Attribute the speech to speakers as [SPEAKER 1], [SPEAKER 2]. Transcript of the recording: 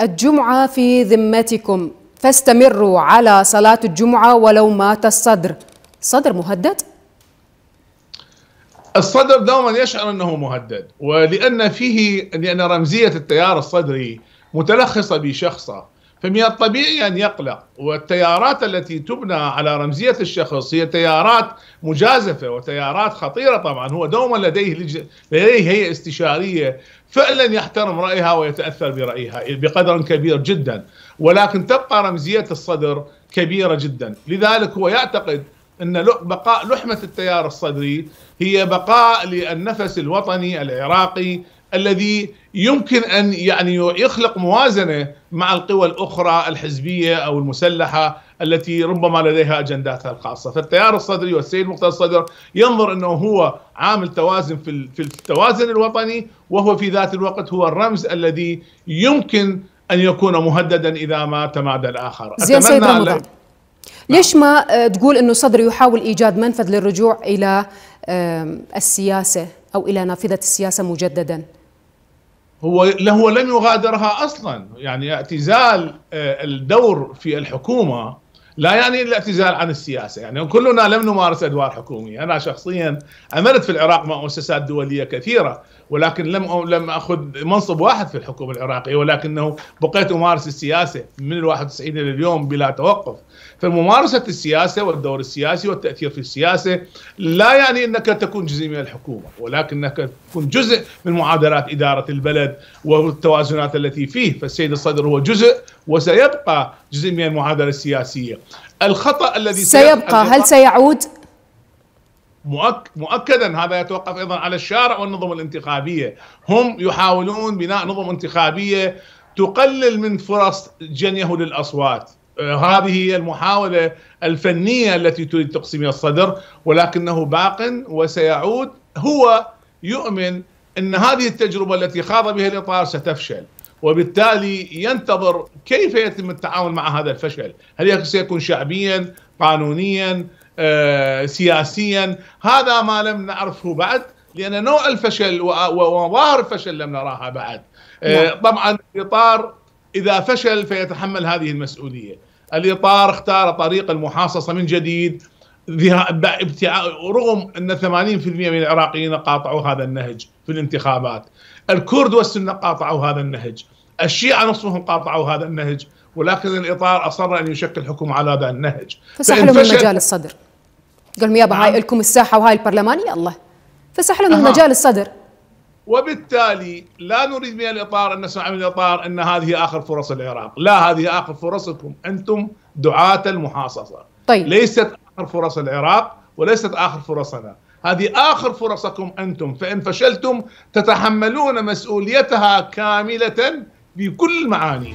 [SPEAKER 1] الجمعة في ذمتكم فاستمروا على صلاة الجمعة ولو مات الصدر صدر مهدد؟
[SPEAKER 2] الصدر دوما يشعر أنه مهدد ولأن فيه لأن رمزية التيار الصدري متلخصة بشخصه فمن الطبيعي أن يقلق والتيارات التي تبنى على رمزية الشخص هي تيارات مجازفة وتيارات خطيرة طبعا هو دوما لديه لج... لديه هيئة استشارية فعلا يحترم رأيها ويتأثر برأيها بقدر كبير جدا ولكن تبقى رمزية الصدر كبيرة جدا لذلك هو يعتقد أن بقاء لحمة التيار الصدري هي بقاء للنفس الوطني العراقي الذي يمكن ان يعني يخلق موازنه مع القوى الاخرى الحزبيه او المسلحه التي ربما لديها اجنداتها الخاصه، فالتيار الصدري والسيد مقتدى الصدر ينظر انه هو عامل توازن في في التوازن الوطني وهو في ذات الوقت هو الرمز الذي يمكن ان يكون مهددا اذا ما تمادى الاخر. اتمنى سيد رمضان نعم.
[SPEAKER 1] ليش ما آه، تقول انه الصدر يحاول ايجاد منفذ للرجوع الى السياسه او الى نافذه السياسه مجددا؟
[SPEAKER 2] هو له لم يغادرها اصلا يعني اعتزال آه، الدور في الحكومه لا يعني الاعتزال عن السياسه يعني كلنا لم نمارس ادوار حكوميه انا شخصيا عملت في العراق مع مؤسسات دوليه كثيره ولكن لم لم اخذ منصب واحد في الحكومه العراقيه ولكنه بقيت امارس السياسه من ال 91 الى اليوم بلا توقف فممارسه السياسه والدور السياسي والتاثير في السياسه لا يعني انك تكون جزء من الحكومه ولكنك تكون جزء من معادلات اداره البلد والتوازنات التي فيه فالسيد الصدر هو جزء وسيبقى جزء من المعادله السياسيه. الخطا الذي سيبقى هل سيعود؟ مؤكدا هذا يتوقف ايضا على الشارع والنظم الانتخابيه، هم يحاولون بناء نظم انتخابيه تقلل من فرص جنيه للاصوات. آه، هذه هي المحاولة الفنية التي تريد تقسيم الصدر ولكنه باق وسيعود هو يؤمن أن هذه التجربة التي خاض بها الإطار ستفشل وبالتالي ينتظر كيف يتم التعامل مع هذا الفشل هل سيكون شعبيا قانونيا آه، سياسيا هذا ما لم نعرفه بعد لأن نوع الفشل ومظاهر الفشل لم نراها بعد آه، نعم. طبعا الإطار إذا فشل فيتحمل هذه المسؤولية الإطار اختار طريق المحاصصة من جديد رغم ان 80% من العراقيين قاطعوا هذا النهج في الانتخابات الكرد والسنه قاطعوا هذا النهج الشيعة نصفهم قاطعوا هذا النهج ولكن الإطار أصر أن يشكل حكم على هذا النهج فسح لهم مجال
[SPEAKER 1] الصدر قال يابا هاي نعم. لكم الساحة وهاي البرلمان يلا فسح لهم أه. مجال الصدر
[SPEAKER 2] وبالتالي لا نريد من الإطار أن نسمع من الإطار أن هذه آخر فرص العراق لا هذه آخر فرصكم أنتم دعاة المحاصصة طيب. ليست اخر فرص العراق وليست آخر فرصنا هذه آخر فرصكم أنتم فإن فشلتم تتحملون مسؤوليتها كاملة بكل معاني